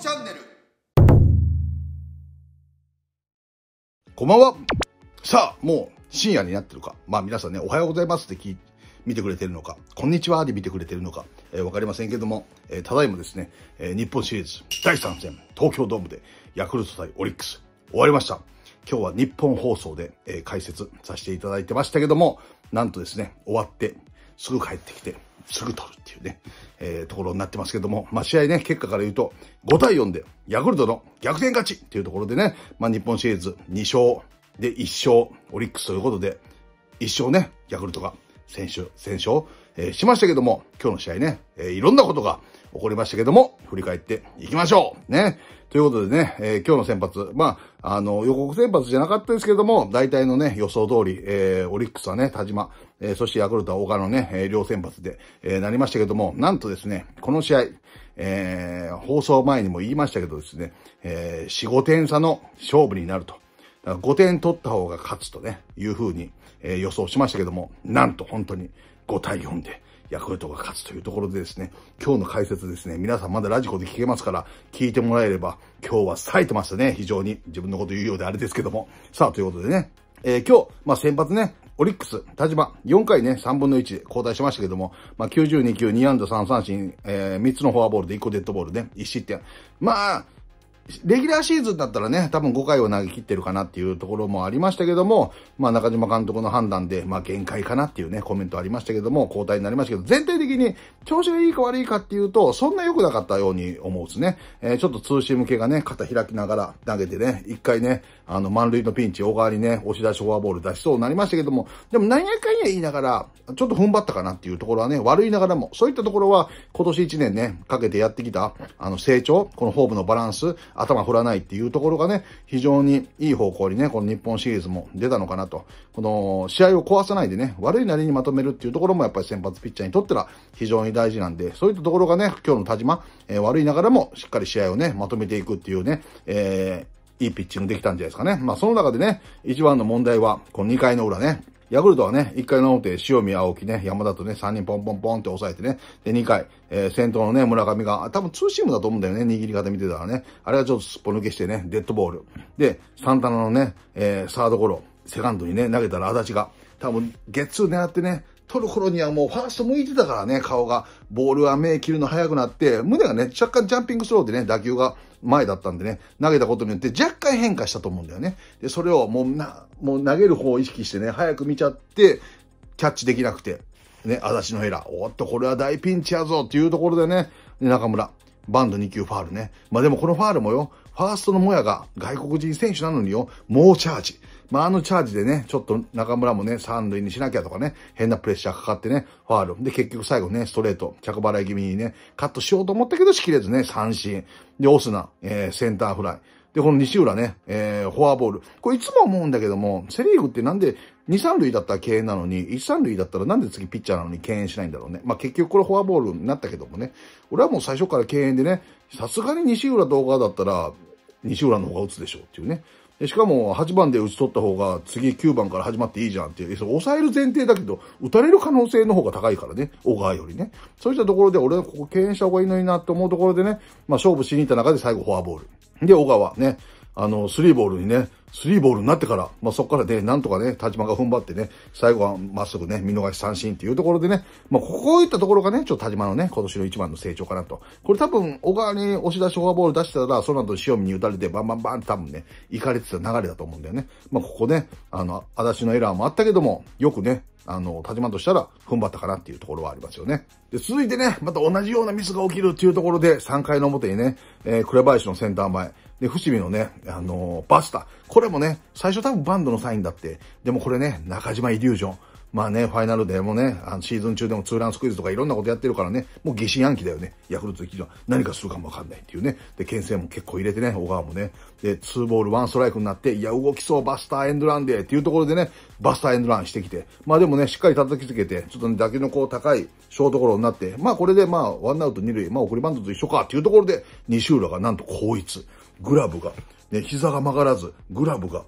チャンネルこんばんはさあもう深夜になってるかまあ皆さんねおはようございますって聞い見てくれてるのか、こんにちはで見てくれてるのか、えー、かりませんけども、えー、ただいまですね、えー、日本シリーズ第3戦、東京ドームでヤクルト対オリックス、終わりました。今日は日本放送で、えー、解説させていただいてましたけども、なんとですね、終わってすぐ帰ってきて、すぐ取るっていうね、えー、ところになってますけども、まあ、試合ね、結果から言うと、5対4で、ヤクルトの逆転勝ちっていうところでね、まあ、日本シリーズ2勝で1勝、オリックスということで、1勝ね、ヤクルトが先週、先勝、えー、しましたけども、今日の試合ね、えー、いろんなことが起こりましたけども、振り返っていきましょうね。ということでね、えー、今日の先発、まあ、あの、予告先発じゃなかったですけども、大体のね、予想通り、えー、オリックスはね、田島えー、そしてヤクルトは岡のね、えー、両先発で、えー、なりましたけども、なんとですね、この試合、えー、放送前にも言いましたけどですね、えー、4、5点差の勝負になると。5点取った方が勝つとね、いう風に、えー、予想しましたけども、なんと本当に5対4で、ヤクルトが勝つというところでですね、今日の解説ですね、皆さんまだラジコで聞けますから、聞いてもらえれば、今日は冴えてましたね、非常に。自分のこと言うようであれですけども。さあ、ということでね、えー、今日、まあ、先発ね、オリックス、田島、4回ね、3分の1で交代しましたけども、まあ、92球、2安打3三振、えー、3つのフォアボールで1個デッドボールね、1失点。まあ、レギュラーシーズンだったらね、多分5回を投げ切ってるかなっていうところもありましたけども、まあ中島監督の判断で、まあ限界かなっていうね、コメントありましたけども、交代になりましたけど、全体的に調子がいいか悪いかっていうと、そんな良くなかったように思うんですね。えー、ちょっと通信向けがね、肩開きながら投げてね、一回ね、あの満塁のピンチ、小川にね、押し出しフォアボール出しそうになりましたけども、でも何やかんや言いながら、ちょっと踏ん張ったかなっていうところはね、悪いながらも、そういったところは今年1年ね、かけてやってきた、あの成長、このホームのバランス、頭振らないっていうところがね、非常にいい方向にね、この日本シリーズも出たのかなと。この試合を壊さないでね、悪いなりにまとめるっていうところもやっぱり先発ピッチャーにとっては非常に大事なんで、そういったところがね、今日の田島、えー、悪いながらもしっかり試合をね、まとめていくっていうね、えー、いいピッチングできたんじゃないですかね。まあ、その中でね、一番の問題は、この2回の裏ね。ヤクルトはね、1回の表、塩見、青木ね、山田とね、3人ポンポンポンって抑えてね、で、2回、えー、先頭のね、村上が、多分ツーシームだと思うんだよね、握り方見てたらね。あれはちょっとすっぽ抜けしてね、デッドボール。で、サンタナのね、えー、サードゴロ、セカンドにね、投げたら足立が、多分、ゲッツー狙ってね、取る頃にはもうファースト向いてたからね、顔が。ボールは目切るの早くなって、胸がね、若干ジャンピングスローでね、打球が前だったんでね、投げたことによって若干変化したと思うんだよね。で、それをもうな、もう投げる方を意識してね、早く見ちゃって、キャッチできなくて、ね、足立のエラー。おっと、これは大ピンチやぞっていうところでね、中村。バンド2級ファールね。まあでもこのファールもよ、ファーストのもやが外国人選手なのによ、猛チャージ。まあ、あのチャージでね、ちょっと中村もね、三塁にしなきゃとかね、変なプレッシャーかかってね、ファール。で、結局最後ね、ストレート、着払い気味にね、カットしようと思ったけど、しきれずね、三振。で、オスナ、えー、センターフライ。で、この西浦ね、えー、フォアボール。これいつも思うんだけども、セリーグってなんで二三塁だったら敬遠なのに、一三塁だったらなんで次ピッチャーなのに敬遠しないんだろうね。まあ、結局これフォアボールになったけどもね。俺はもう最初から敬遠でね、さすがに西浦動画だったら、西浦の方が打つでしょうっていうね。しかも8番で打ち取った方が次9番から始まっていいじゃんっていう、そ抑える前提だけど、打たれる可能性の方が高いからね、小川よりね。そういったところで俺はここ敬遠した方がいいのになと思うところでね、まあ勝負しに行った中で最後フォアボール。で、小川ね、あの、スリーボールにね、スリーボールになってから、まあ、そこからね、なんとかね、田島が踏ん張ってね、最後はまっすぐね、見逃し三振っていうところでね、まあ、こういったところがね、ちょっと田島のね、今年の一番の成長かなと。これ多分、小川に押し出しフォアボール出したら、その後塩見に打たれて、バンバンバンって多分ね、行かれてた流れだと思うんだよね。まあ、ここね、あの、足立のエラーもあったけども、よくね、あの、田島としたら踏ん張ったかなっていうところはありますよね。で、続いてね、また同じようなミスが起きるっていうところで、3回の表にね、えー、林のセンター前、で、伏見のね、あのー、バスタ。これもね、最初多分バンドのサインだって。でもこれね、中島イリュージョン。まあね、ファイナルでもね、あのシーズン中でもツーランスクイズとかいろんなことやってるからね、もう疑心暗鬼だよね。ヤクルトきは何かするかもわかんないっていうね。で、牽制も結構入れてね、小川もね。で、ツーボールワンストライクになって、いや、動きそう、バスターエンドランで、っていうところでね、バスターエンドランしてきて。まあでもね、しっかり叩きつけて、ちょっとね、打球のこう高いショートゴロになって、まあこれでまあ、ワンアウト二塁、まあ送りバントと一緒かっていうところで、西浦がなんといつ。グラブが、ね、膝が曲がらず、グラブが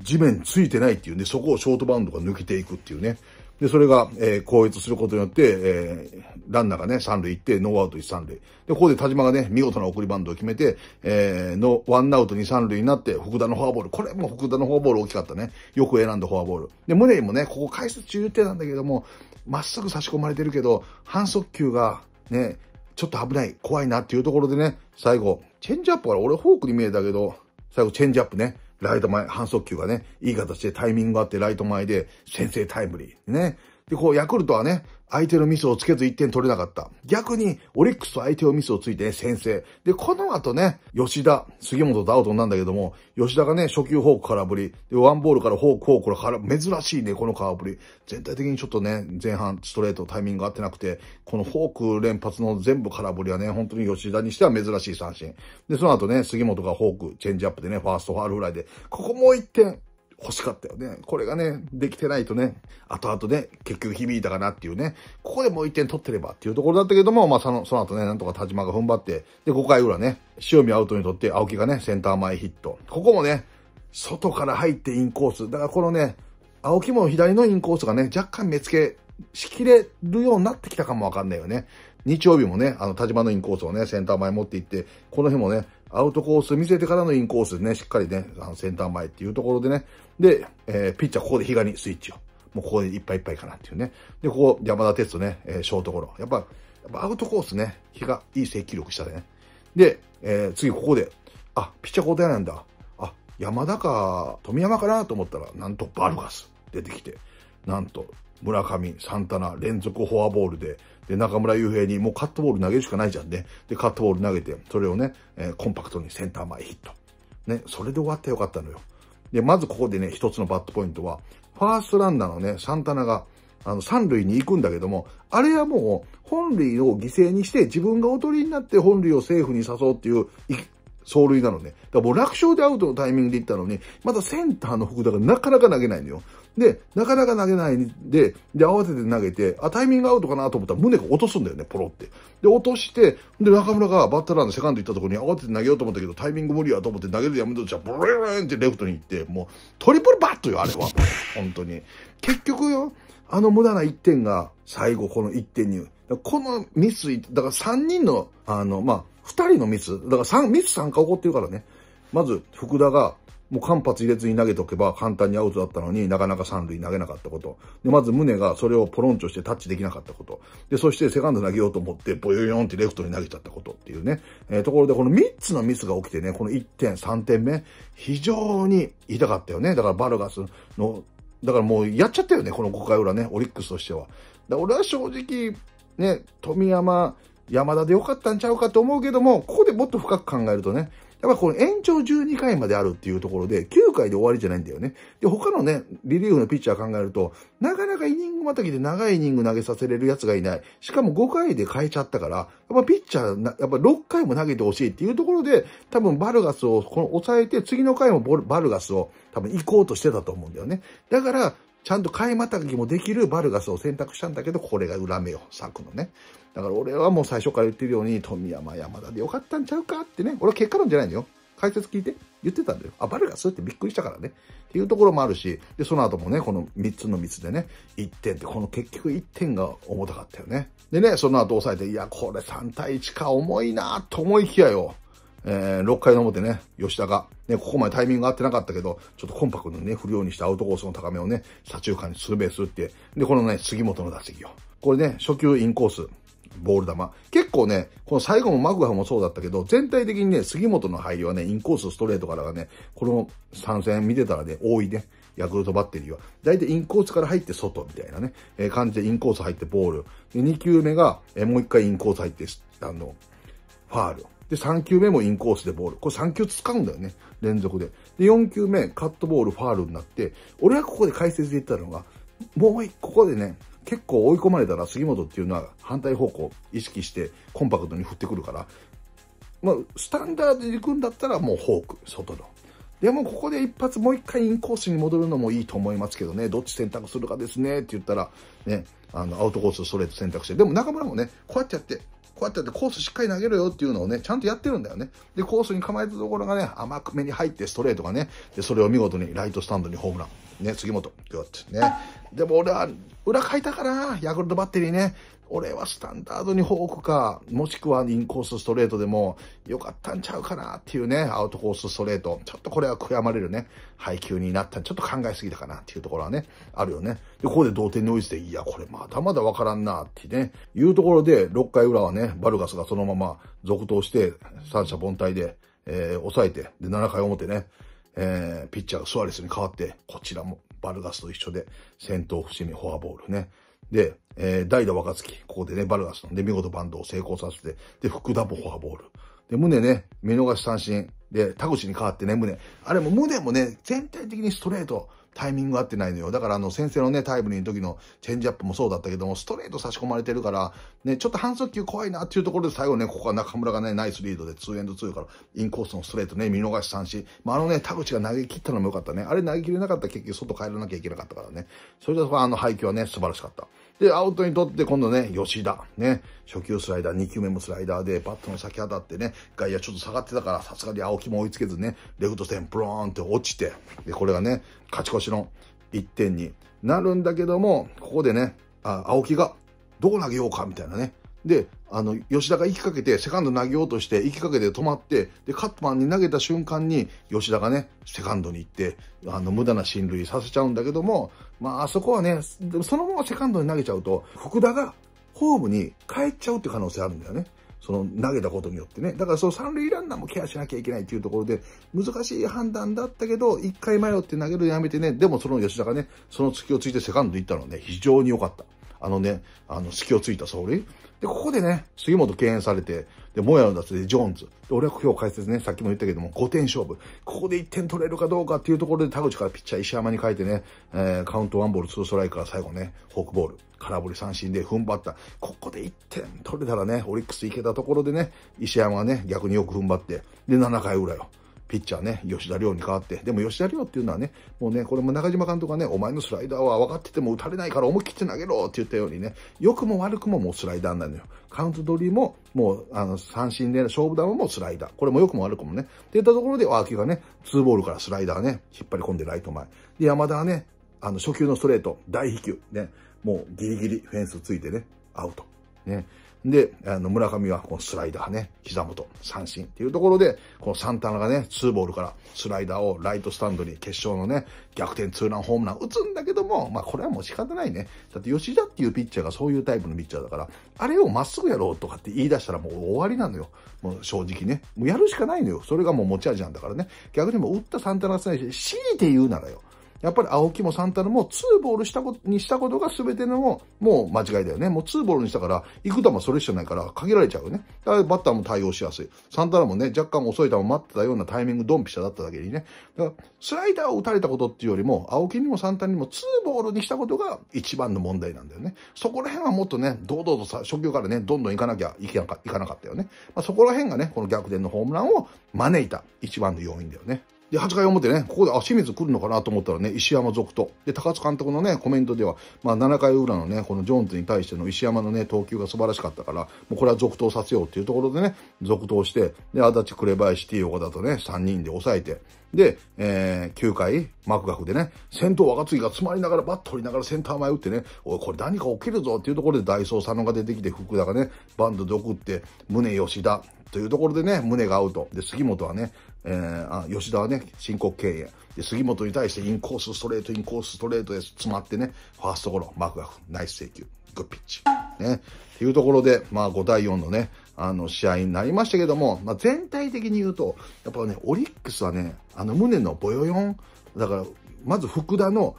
地面ついてないっていうね、そこをショートバウンドが抜けていくっていうね。で、それが、えー、攻撃することによって、えー、ランナーがね、三塁行って、ノーアウト一三塁。で、ここで田島がね、見事な送りバンドを決めて、えー、の、ワンアウト二三塁になって、福田のフォアボール。これも福田のフォアボール大きかったね。よく選んだフォアボール。で、ムレイもね、ここ解説中言ってたんだけども、まっすぐ差し込まれてるけど、反則球が、ね、ちょっと危ない、怖いなっていうところでね、最後、チェンジアップから俺フォークに見えたけど、最後チェンジアップね。ライト前、反則球がね、いい形でタイミングがあってライト前で先制タイムリー。ね。で、こう、ヤクルトはね、相手のミスをつけず1点取れなかった。逆に、オリックスと相手をミスをついて、ね、先制。で、この後ね、吉田、杉本とアウトなんだけども、吉田がね、初球フォーク空振り。で、ワンボールからフォーク、フォークから珍しいね、この空振り。全体的にちょっとね、前半、ストレートタイミング合ってなくて、このフォーク連発の全部空振りはね、本当に吉田にしては珍しい三振。で、その後ね、杉本がフォーク、チェンジアップでね、ファーストファールフライで、ここもう1点、欲しかったよね。これがね、できてないとね、後々ね、結局響いたかなっていうね、ここでもう1点取ってればっていうところだったけども、まあその、その後ね、なんとか田島が踏ん張って、で、5回裏ね、塩見アウトにとって青木がね、センター前ヒット。ここもね、外から入ってインコース。だからこのね、青木も左のインコースがね、若干目付けしきれるようになってきたかもわかんないよね。日曜日もね、あの、田島のインコースをね、センター前持って行って、この日もね、アウトコース見せてからのインコースね、しっかりね、あの、センター前っていうところでね、で、えー、ピッチャーここで比嘉にスイッチを。もうここでいっぱいいっぱいかなっていうね。で、ここ、山田哲人ね、えー、ショートゴロ。やっぱ、やっぱアウトコースね、比嘉、いい制球力したね。で、えー、次ここで、あ、ピッチャー交代なんだ。あ、山田か、富山かなと思ったら、なんとバルガス出てきて、なんと、村上、サンタナ、連続フォアボールで、で、中村雄平にもうカットボール投げるしかないじゃんね。で、カットボール投げて、それをね、えー、コンパクトにセンター前ヒット。ね、それで終わってよかったのよ。で、まずここでね、一つのバットポイントは、ファーストランナーのね、サンタナが、あの、三塁に行くんだけども、あれはもう、本塁を犠牲にして、自分がおとりになって本塁をセーフに誘うっていう、走塁なのね。だからもう楽勝でアウトのタイミングで行ったのに、まだセンターの福田がなかなか投げないのよ。で、なかなか投げないで、で、慌てて投げて、あ、タイミングアウトかなと思ったら胸が落とすんだよね、ポロって。で、落として、で、中村がバッターランのセカンド行ったところに慌てて投げようと思ったけど、タイミング無理やと思って投げるやめとじゃ、ブルーンってレフトに行って、もう、トリプルバットよ、あれは。本当に。結局よ、あの無駄な1点が、最後この1点に、このミス、だから3人の、あの、まあ、二人のミス。だから三、ミス三回起こってるからね。まず、福田が、もう間髪入れずに投げとけば簡単にアウトだったのになかなか三塁投げなかったこと。で、まず胸がそれをポロンチョしてタッチできなかったこと。で、そしてセカンド投げようと思ってボヨヨンってレフトに投げちゃったことっていうね。えー、ところでこの3つのミスが起きてね、この1点、3点目、非常に痛かったよね。だからバルガスの、だからもうやっちゃったよね、この5回裏ね、オリックスとしては。だ俺は正直、ね、富山、山田でよかったんちゃうかと思うけども、ここでもっと深く考えるとね、やっぱこの延長12回まであるっていうところで、9回で終わりじゃないんだよね。で、他のね、リリーフのピッチャー考えると、なかなかイニングまたぎで長いイニング投げさせれるやつがいない。しかも5回で変えちゃったから、やっぱピッチャー、やっぱ6回も投げてほしいっていうところで、多分バルガスをこの抑えて、次の回もバルガスを多分行こうとしてたと思うんだよね。だから、ちゃんと替えまたぎもできるバルガスを選択したんだけど、これが裏目よ、策のね。だから俺はもう最初から言ってるように、富山山田でよかったんちゃうかってね。俺は結果論じゃないのよ。解説聞いて。言ってたんだよ。あ、バルガスってびっくりしたからね。っていうところもあるし、で、その後もね、この3つのミスでね、1点って、この結局1点が重たかったよね。でね、その後抑えて、いや、これ3対1か重いなと思いきやよ。えー、6回の表ね、吉田が、ね、ここまでタイミング合ってなかったけど、ちょっとコンパクトにね、振るようにしてアウトコースの高めをね、左中間にツーベースって、で、このね、杉本の打席よ。これね、初球インコース、ボール球。結構ね、この最後もマグハもそうだったけど、全体的にね、杉本の入りはね、インコースストレートからがね、この3戦見てたらね、多いね。ヤクルトバッテリーは。大体インコースから入って外みたいなね、えー、感じでインコース入ってボール。で、2球目が、えー、もう1回インコース入って、あの、ファール。で、3球目もインコースでボール。これ3球使うんだよね。連続で。で、4球目、カットボール、ファールになって、俺はここで解説で言ったのが、もう一ここでね、結構追い込まれたら杉本っていうのは反対方向意識してコンパクトに振ってくるから、まあ、スタンダードで行くんだったらもうフォーク、外の。でもここで一発もう一回インコースに戻るのもいいと思いますけどね、どっち選択するかですねって言ったら、ね、あの、アウトコースストレート選択して、でも中村もね、こうやってやって、こうやってやってコースしっかり投げろよっていうのをね、ちゃんとやってるんだよね。で、コースに構えたところがね、甘く目に入ってストレートがね、で、それを見事にライトスタンドにホームラン。ね、杉本、よってね。でも俺は裏書いたから、ヤクルトバッテリーね。俺はスタンダードにフォークか、もしくはインコースストレートでも良かったんちゃうかなっていうね、アウトコースストレート。ちょっとこれは悔やまれるね、配球になった。ちょっと考えすぎたかなっていうところはね、あるよね。で、ここで同点に追いついて、いや、これまだまだわからんなってね、いうところで、6回裏はね、バルガスがそのまま続投して、三者凡退で、えー、抑えて、で、7回表ね、えー、ピッチャーがスワレスに代わって、こちらもバルガスと一緒で、先頭伏見フォアボールね。で、えー、代打若月、ここでね、バルガスので見事バンドを成功させて、で、福田もフォアボール。で、胸ね、見逃し三振。で、田口に代わってね、胸。あれも胸もね、全体的にストレート。タイミング合ってないのよ。だからあの先生のね、タイムリーの時のチェンジアップもそうだったけども、ストレート差し込まれてるから、ね、ちょっと反則球怖いなっていうところで最後ね、ここは中村がね、ナイスリードで2エンド2からインコースのストレートね、見逃し三振。まあ、あのね、田口が投げ切ったのも良かったね。あれ投げ切れなかったら結局外帰らなきゃいけなかったからね。それであの配球はね、素晴らしかった。で、アウトにとって今度ね、吉田。ね、初球スライダー、2球目もスライダーで、バットの先当たってね、外野ちょっと下がってたから、さすがに青木も追いつけずね、レフト線、ブローンって落ちて、で、これがね、勝ち越ししの1点になるんだけども、ここでね、あ青木がどう投げようかみたいなね。で、あの、吉田が行きかけて、セカンド投げようとして、行きかけて止まって、で、カットマンに投げた瞬間に、吉田がね、セカンドに行って、あの、無駄な進塁させちゃうんだけども、まあ、あそこはね、そのままセカンドに投げちゃうと、福田がホームに帰っちゃうって可能性あるんだよね。その投げたことによってね。だからその三塁ランナーもケアしなきゃいけないっていうところで、難しい判断だったけど、一回迷って投げるのやめてね、でもその吉田がね、その突きをついてセカンド行ったのはね、非常に良かった。あのね、あの、隙をついた走塁。で、ここでね、杉本敬遠されて、で、もやの脱でジョーンズ。で、俺は今日解説ね、さっきも言ったけども、5点勝負。ここで1点取れるかどうかっていうところで、田口からピッチャー石山に変えてね、えー、カウント1ボール、2ストライクから最後ね、フォークボール。空振り三振で踏ん張った。ここで1点取れたらね、オリックス行けたところでね、石山はね、逆によく踏ん張って、で、7回裏よ。ピッチャーね、吉田亮に代わって、でも吉田亮っていうのはね、もうね、これも中島監督がね、お前のスライダーは分かってても打たれないから思い切って投げろって言ったようにね、良くも悪くももうスライダーなのよ。カウント取りも、もう、あの、三振で勝負球もスライダー。これも良くも悪くもね。って言ったところで、脇がね、ツーボールからスライダーね、引っ張り込んでライト前。で、山田はね、あの、初球のストレート、大飛球、ね、もうギリギリフェンスついてね、アウト。ね。で、あの、村上はこのスライダーね、膝元、三振っていうところで、このサンタナがね、ツーボールからスライダーをライトスタンドに決勝のね、逆転ツーランホームラン打つんだけども、まあこれはもう仕方ないね。だって吉田っていうピッチャーがそういうタイプのピッチャーだから、あれをまっすぐやろうとかって言い出したらもう終わりなのよ。もう正直ね。もうやるしかないのよ。それがもう持ち味なんだからね。逆にもう打ったサンタナ選手、強いて言うならよ。やっぱり青木もサンタナもツーボールしたことにしたことが全てのもう間違いだよね。もうツーボールにしたから、行く球それしかないから限られちゃうよね。だからバッターも対応しやすい。サンタナもね、若干遅い球待ってたようなタイミングドンピシャだっただけにね。だからスライダーを打たれたことっていうよりも、青木にもサンタナにもツーボールにしたことが一番の問題なんだよね。そこら辺はもっとね、堂々とさ、初球からね、どんどん行かなきゃいけなかったよね。まあ、そこら辺がね、この逆転のホームランを招いた一番の要因だよね。で、8回表ね、ここで、あ、清水来るのかなと思ったらね、石山続投。で、高津監督のね、コメントでは、まあ、7回裏のね、このジョーンズに対しての石山のね、投球が素晴らしかったから、もうこれは続投させようっていうところでね、続投して、で、足立紅林、T 岡田とね、3人で抑えて、で、えー、9回、マクガフでね、先頭若次が詰まりながらバット取りながらセンター前打ってね、おい、これ何か起きるぞっていうところでダイソー佐野が出てきて、福田がね、バンドで送って、宗吉田というところでね、胸がアウト。で、杉本はね、えー、あ吉田はね、申告敬遠。で、杉本に対してインコースストレート、インコースストレートで詰まってね、ファーストゴロ、マクガフ、ナイス請求、グッピッチ。ね。っていうところで、まあ5対4のね、あの、試合になりましたけども、まあ、全体的に言うと、やっぱね、オリックスはね、あの、胸のボヨヨン、だから、まず福田の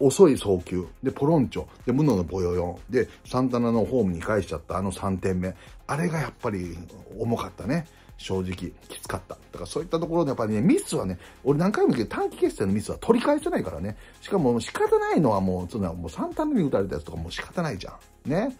遅い送球、で、ポロンチョ、で、ムノのボヨヨン、で、サンタナのホームに返しちゃったあの3点目、あれがやっぱり重かったね。正直、きつかった。だからそういったところでやっぱりね、ミスはね、俺何回も言うけど短期決戦のミスは取り返せないからね。しかも仕方ないのはもう、つのは、もう3ターン目に打たれたやつとかもう仕方ないじゃん。ね。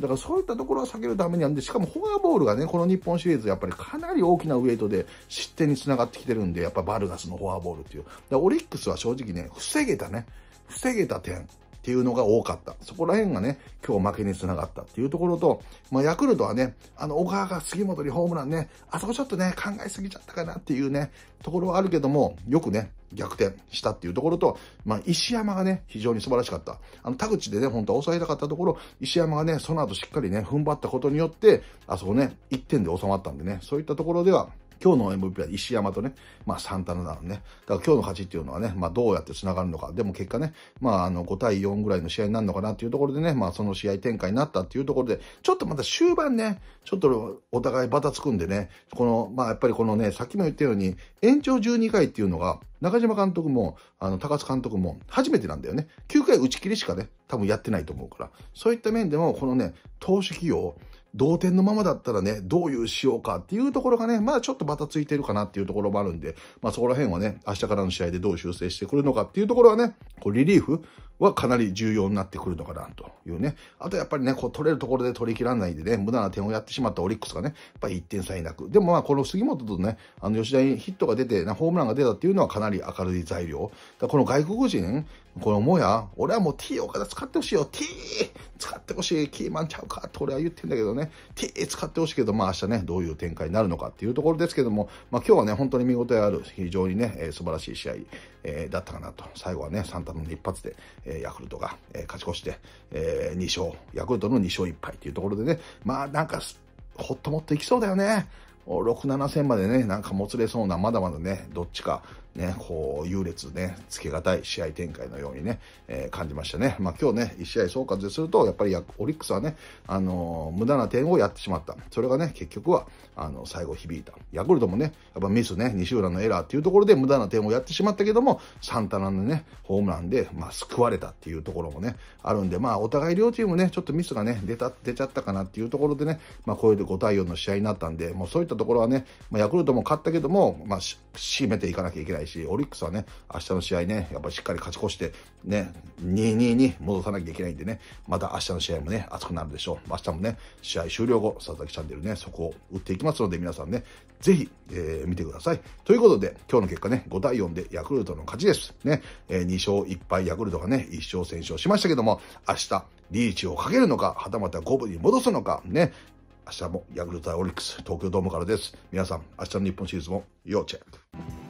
だからそういったところは避けるためにはんで、しかもフォアボールがね、この日本シリーズやっぱりかなり大きなウェイトで失点につながってきてるんで、やっぱバルガスのフォアボールっていう。だオリックスは正直ね、防げたね、防げた点っていうのが多かった。そこら辺がね、今日負けにつながったっていうところと、まあ、ヤクルトはね、あの、小川が杉本にホームランね、あそこちょっとね、考えすぎちゃったかなっていうね、ところはあるけども、よくね、逆転したっていうところと、まあ、石山がね、非常に素晴らしかった。あの、田口でね、本当は抑えたかったところ、石山がね、その後しっかりね、踏ん張ったことによって、あそこね、1点で収まったんでね、そういったところでは、今日の MVP は石山とね、まあ、サンタナなのね。だから今日の勝ちっていうのはね、まあ、どうやって繋がるのか。でも結果ね、まあ、あの、5対4ぐらいの試合になるのかなっていうところでね、まあ、その試合展開になったっていうところで、ちょっとまた終盤ね、ちょっとお互いバタつくんでね、この、まあ、やっぱりこのね、さっきも言ったように、延長12回っていうのが、中島監督も、あの、高津監督も、初めてなんだよね。9回打ち切りしかね、多分やってないと思うから。そういった面でも、このね、投手起用、同点のままだったらね、どういうしようかっていうところがね、まだちょっとバタついてるかなっていうところもあるんで、まあそこら辺はね、明日からの試合でどう修正してくるのかっていうところはね、こうリリーフ、はかなり重要になってくるのかなというね。あとやっぱりね、こう取れるところで取り切らないでね、無駄な点をやってしまったオリックスがね、やっぱり1点差になく。でもまあこの杉本とね、あの吉田にヒットが出て、ホームランが出たっていうのはかなり明るい材料。だこの外国人、このもや、俺はもう T 岡田使ってほしいよ、T! 使ってほしい、キーマンちゃうかと俺は言ってんだけどね、T 使ってほしいけど、まあ明日ね、どういう展開になるのかっていうところですけども、まあ今日はね、本当に見応えある、非常にね、えー、素晴らしい試合、えー、だったかなと。最後はね、サンタの一発で、ヤクルトが、勝ち越して、え2勝、ヤクルトの2勝1敗というところでね、まあなんか、ほっともっといきそうだよね。6、7戦までね、なんかもつれそうな、まだまだね、どっちか、ね、こう、優劣ね、つけがたい試合展開のようにね、えー、感じましたね。まあ、今日ね、1試合総括ですると、やっぱりオリックスはね、あのー、無駄な点をやってしまった。それがね、結局は、あの、最後響いた。ヤクルトもね、やっぱミスね、西浦のエラーっていうところで無駄な点をやってしまったけども、サンタナのね、ホームランで、まあ、救われたっていうところもね、あるんで、まあ、お互い両チームね、ちょっとミスがね、出た、出ちゃったかなっていうところでね、まあ、こういう5対4の試合になったんで、もうそういったところはね、まあ、ヤクルトも勝ったけども、まあ、締めていかなきゃいけないし、オリックスはね、明日の試合ね、やっぱりしっかり勝ち越して、ね、2-2に戻さなきゃいけないんでね、また明日の試合もね、熱くなるでしょう。明日もね、試合終了後、佐々木チャンネルね、そこを打っていきますので、皆さんね、ぜひ、えー、見てください。ということで、今日の結果ね、5対4でヤクルトの勝ちです。ね、えー、2勝1敗、ヤクルトがね、1勝先勝しましたけども、明日、リーチをかけるのか、はたまた五分に戻すのか、ね、明日もヤクルト対オリックス、東京ドームからです。皆さん、明日の日本シリーズも要チェック。